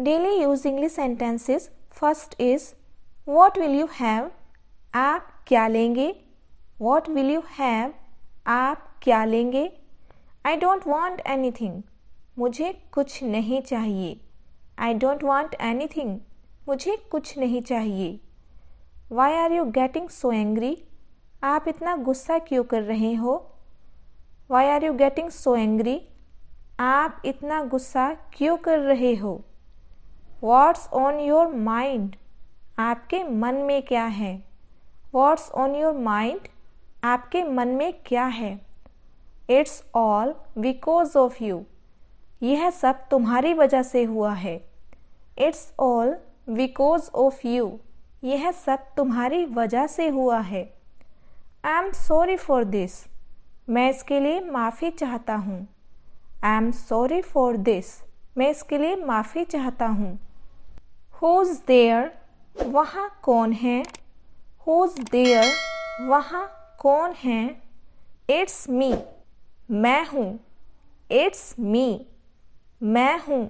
Daily use English sentences. First is What will you have? आप क्या लेंगे What will you have? आप क्या लेंगे I don't want anything मुझे कुछ नहीं चाहिए I don't want anything मुझे कुछ नहीं चाहिए why are you getting so angry आप इतना गुस्सा क्यों कर रहे हो why are you getting so angry आप इतना गुस्सा क्यों कर रहे हो वॉट्स ऑन योर माइंड आपके मन में क्या है वॉट्स ऑन योर माइंड आपके मन में क्या है it's all because of you यह सब तुम्हारी वजह से हुआ है it's all because of you यह सब तुम्हारी वजह से हुआ है I am sorry for this मैं इसके लिए माफ़ी चाहता हूँ I am sorry for this मैं इसके लिए माफ़ी चाहता हूँ होज देयर वहाँ कौन है होज देयर वहाँ कौन है इट्स मी मैं हूँ इट्स मी मैं हूँ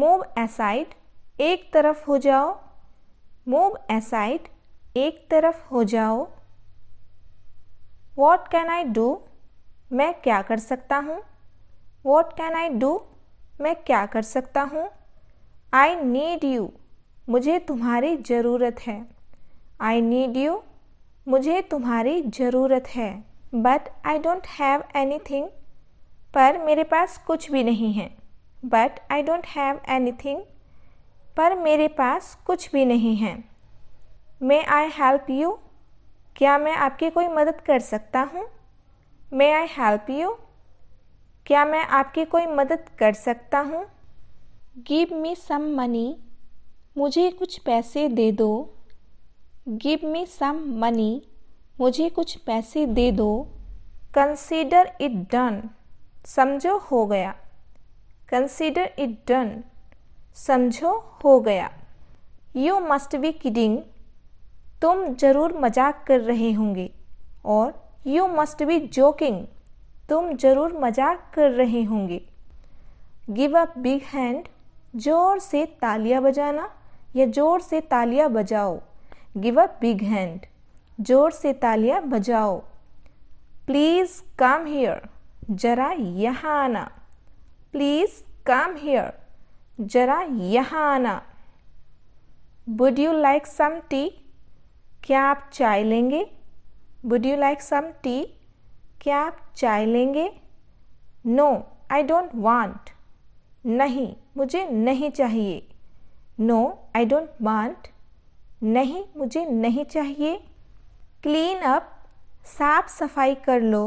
मूव एसाइड एक तरफ हो जाओ मूव एसाइड एक तरफ हो जाओ वॉट कैन आई डू मैं क्या कर सकता हूँ वॉट कैन आई डू मैं क्या कर सकता हूँ आई नीड यू मुझे तुम्हारी ज़रूरत है आई नीड यू मुझे तुम्हारी ज़रूरत है but I don't have anything पर मेरे पास कुछ भी नहीं है but I don't have anything पर मेरे पास कुछ भी नहीं है मे आई हेल्प यू क्या मैं आपकी कोई मदद कर सकता हूँ मे आई हेल्प यू क्या मैं आपकी कोई मदद कर सकता हूँ गिव मी सम मनी मुझे कुछ पैसे दे दो गिव मी सम मनी मुझे कुछ पैसे दे दो कंसीडर इट डन समझो हो गया कंसीडर इट डन समझो हो गया यू मस्ट बी किडिंग तुम जरूर मजाक कर रहे होंगे और यू मस्ट बी जोकिंग तुम जरूर मजाक कर रहे होंगे गिव अ बिग हैंड जोर से तालियां बजाना या जोर से तालियां बजाओ गिव अ बिग हैंड जोर से तालियां बजाओ प्लीज़ कम हेयर जरा यहाँ आना प्लीज़ कम हेयर जरा यहाँ आना would you like some tea क्या आप चाय लेंगे would you like some tea क्या आप चाय लेंगे नो आई डोंट वांट नहीं मुझे नहीं चाहिए नो आई डोंट वांट नहीं मुझे नहीं चाहिए क्लीन अप साफ सफाई कर लो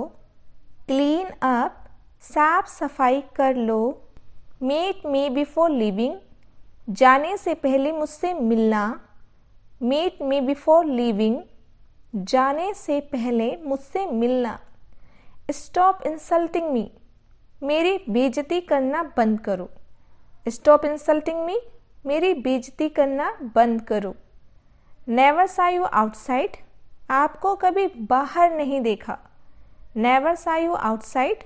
क्लीन अप साफ सफाई कर लो मेट मी बिफोर लिविंग जाने से पहले मुझसे मिलना मेट मी बिफोर लिविंग जाने से पहले मुझसे मिलना स्टॉप इंसल्टिंग मी मेरी बेजती करना बंद करो स्टॉप इंसल्टिंग मी मेरी बेजती करना बंद करो नेवर सा यू आउटसाइड आपको कभी बाहर नहीं देखा नेवर सा यू आउटसाइड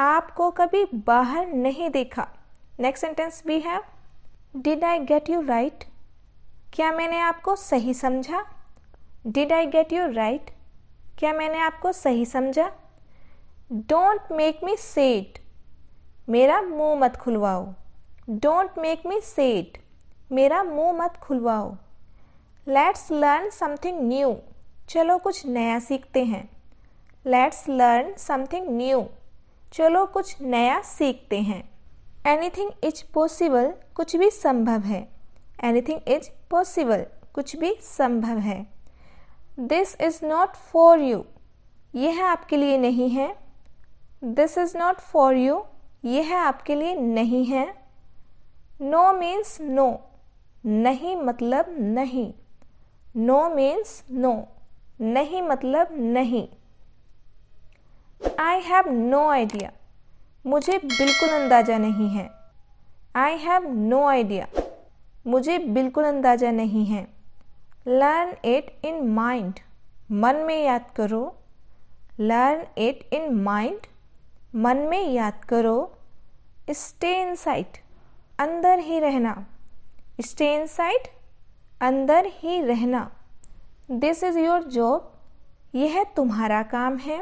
आपको कभी बाहर नहीं देखा next sentence we have did I get you right क्या मैंने आपको सही समझा did I get you right क्या मैंने आपको सही समझा डोंट मेक मी सेट मेरा मुंह मत खुलवाओ डोंट मेक मी सेट मेरा मुंह मत खुलवाओ लेट्स लर्न समथिंग न्यू चलो कुछ नया सीखते हैं लेट्स लर्न समथिंग न्यू चलो कुछ नया सीखते हैं एनीथिंग इज पॉसिबल कुछ भी संभव है एनीथिंग इज पॉसिबल कुछ भी संभव है this is not for you यह आपके लिए नहीं है this is not for you ये है आपके लिए नहीं है नो मीन्स नो नहीं मतलब नहीं नो मीन्स नो नहीं मतलब नहीं आई हैव नो आइडिया मुझे बिल्कुल अंदाज़ा नहीं है आई हैव नो आइडिया मुझे बिल्कुल अंदाज़ा नहीं है लर्न इट इन माइंड मन में याद करो लर्न इट इन माइंड मन में याद करो स्टे इन साइट अंदर ही रहना स्टे इन साइट अंदर ही रहना दिस इज़ योर जॉब यह तुम्हारा काम है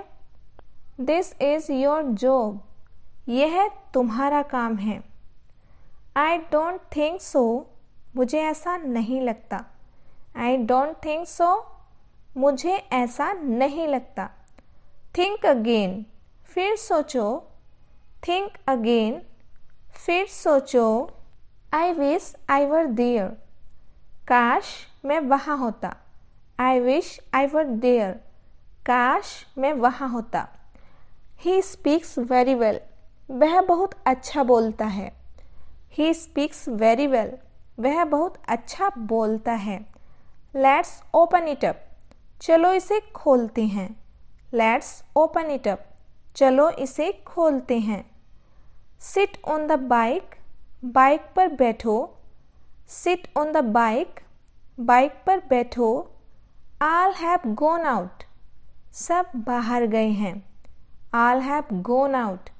दिस इज़ योर जॉब यह तुम्हारा काम है आई डोंट थिंक सो मुझे ऐसा नहीं लगता आई डोंट थिंक सो मुझे ऐसा नहीं लगता थिंक अगेन फिर सोचो थिंक अगेन फिर सोचो I wish I were there काश मैं वहाँ होता I wish I were there काश मैं वहाँ होता ही स्पीक्स वेरी वेल वह बहुत अच्छा बोलता है ही स्पीक्स वेरी वेल वह बहुत अच्छा बोलता है लेट्स ओपन इट अप चलो इसे खोलते हैं लेट्स ओपन इट अप चलो इसे खोलते हैं sit on the bike bike पर बैठो sit on the bike bike पर बैठो आल हैव गोन आउट सब बाहर गए हैं आल हैव गोन आउट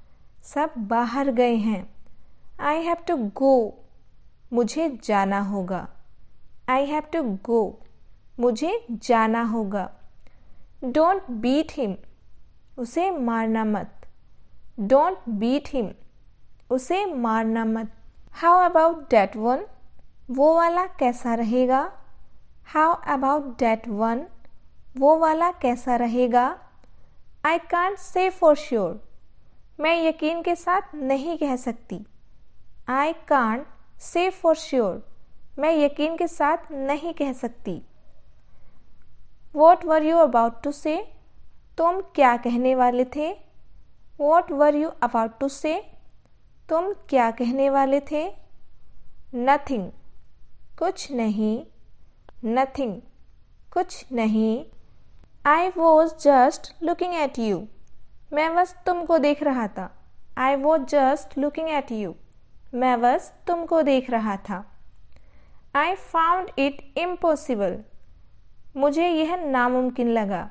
सब बाहर गए हैं आई हैव टू गो मुझे जाना होगा आई हैव टू गो मुझे जाना होगा डोंट बीट हिम उसे मारना मत डोंट बीट हिम उसे मारना मत हाउ अबाउट डैट वन वो वाला कैसा रहेगा हाउ अबाउट डैट वन वो वाला कैसा रहेगा I can't say for sure मैं यकीन के साथ नहीं कह सकती I can't say for sure मैं यकीन के साथ नहीं कह सकती what were you about to say तुम क्या कहने वाले थे what were you about to say तुम क्या कहने वाले थे नथिंग कुछ नहीं नथिंग कुछ नहीं I was just looking at you मैं बस तुमको देख रहा था I was just looking at you मैं बस तुमको देख रहा था आई फाउंड इट इम्पॉसिबल मुझे यह नामुमकिन लगा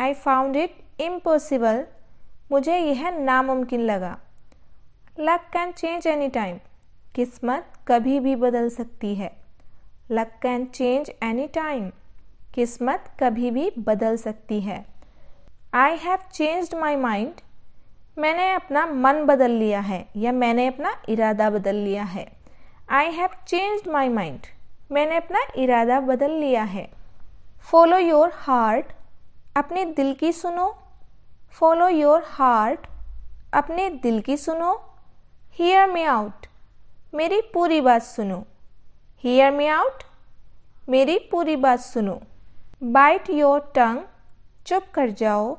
आई फाउंड इट इम्पॉसिबल मुझे यह नामुमकिन लगा luck can change any time किस्मत कभी भी बदल सकती है luck can change any time किस्मत कभी भी बदल सकती है I have changed my mind मैंने अपना मन बदल लिया है या मैंने अपना इरादा बदल लिया है I have changed my mind मैंने अपना इरादा बदल लिया है फॉलो योर हार्ट अपने दिल की सुनो फॉलो योर हार्ट अपने दिल की सुनो हेयर मे आउट मेरी पूरी बात सुनो हेयर मे आउट मेरी पूरी बात सुनो बाइट योर टंग चुप कर जाओ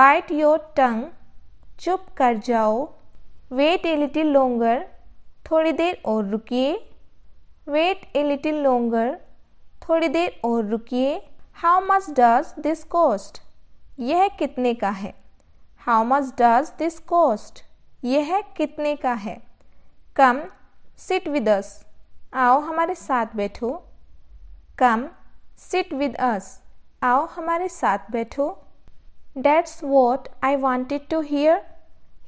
बाइट योर टंग चुप कर जाओ वेट ए लिटिल लोंगर थोड़ी देर और रुकिए वेट ए लिटिल लोंगर थोड़ी देर और रुकिए how much does this cost यह कितने का है how much does this cost यह कितने का है कम सिट विद अस आओ हमारे साथ बैठो कम सिट विद अस आओ हमारे साथ बैठो that's what I wanted to hear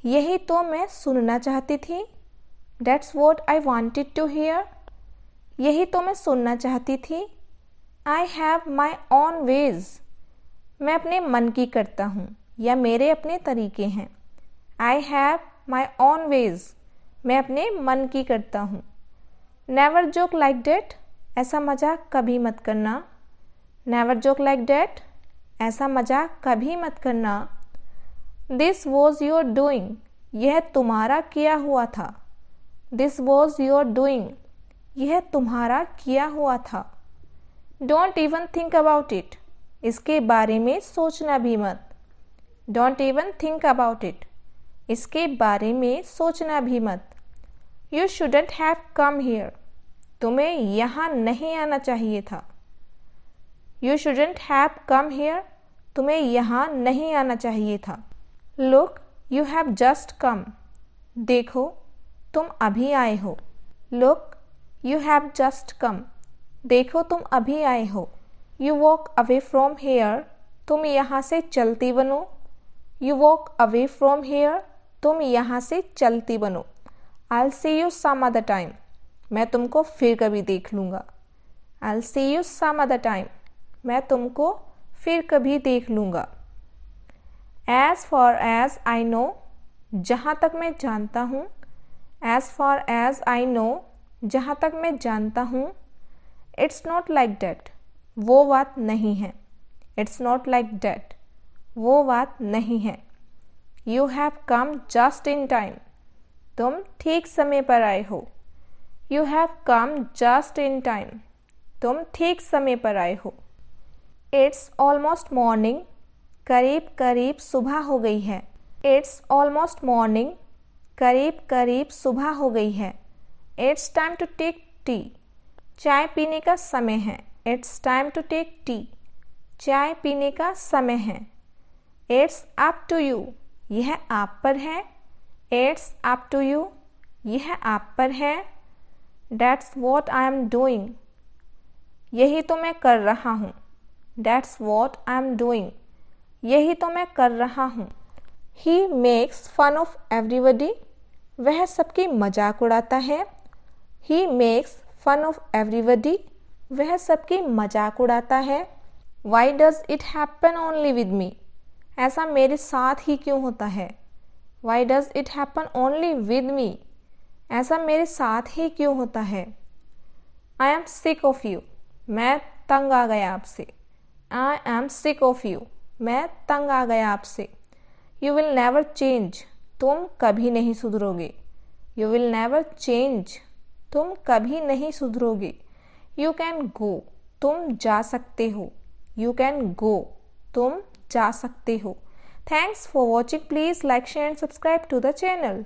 यही तो मैं सुनना चाहती थी that's what I wanted to hear यही तो मैं सुनना चाहती थी I have my own ways मैं अपने मन की करता हूँ या मेरे अपने तरीके हैं I have my own ways मैं अपने मन की करता हूँ नेवर जोक लाइक डेट ऐसा मजाक कभी मत करना नेवर जोक लाइक डेट ऐसा मजाक कभी मत करना दिस वॉज योर डूइंग यह तुम्हारा किया हुआ था दिस वॉज योर डूइंग यह तुम्हारा किया हुआ था don't even think about it इसके बारे में सोचना भी मत don't even think about it इसके बारे में सोचना भी मत you shouldn't have come here तुम्हें यहाँ नहीं आना चाहिए था you shouldn't have come here तुम्हें यहाँ नहीं आना चाहिए था look you have just come देखो तुम अभी आए हो look you have just come देखो तुम अभी आए हो you walk away from here तुम यहाँ से चलती बनो you walk away from here तुम यहाँ से चलती बनो I see you some other time मैं तुमको फिर कभी देख लूँगा I see you some other time मैं तुमको फिर कभी देख लूँगा as far as I know जहाँ तक मैं जानता हूँ as far as I know जहाँ तक मैं जानता हूँ इट्स नॉट लाइक डैट वो बात नहीं है इट्स नॉट लाइक डैट वो बात नहीं है you have come just in time तुम ठीक समय पर आए हो you have come just in time तुम ठीक समय पर आए हो इट्स ऑलमोस्ट मॉर्निंग करीब करीब सुबह हो गई है इट्स ऑलमोस्ट मॉर्निंग करीब करीब सुबह हो गई है it's time to take tea चाय पीने का समय है it's time to take tea चाय पीने का समय है इट्स अप टू यू यह आप पर है इट्स अप टू यू यह आप पर है that's what I am doing यही तो मैं कर रहा हूँ that's what I am doing यही तो मैं कर रहा हूँ he makes fun of everybody वह सबकी मजाक उड़ाता है he makes fun of everybody वह सबकी मजाक उड़ाता है why does it happen only with me ऐसा मेरे साथ ही क्यों होता है why does it happen only with me ऐसा मेरे साथ ही क्यों होता है I am sick of you मैं तंग आ गया आपसे I am sick of you मैं तंग आ गया आपसे यू विल नेवर चेंज तुम कभी नहीं सुधरोगे यू विल नेवर चेंज तुम कभी नहीं सुधरोगे यू कैन गो तुम जा सकते हो यू कैन गो तुम जा सकते हो thanks for watching please like share and subscribe to the channel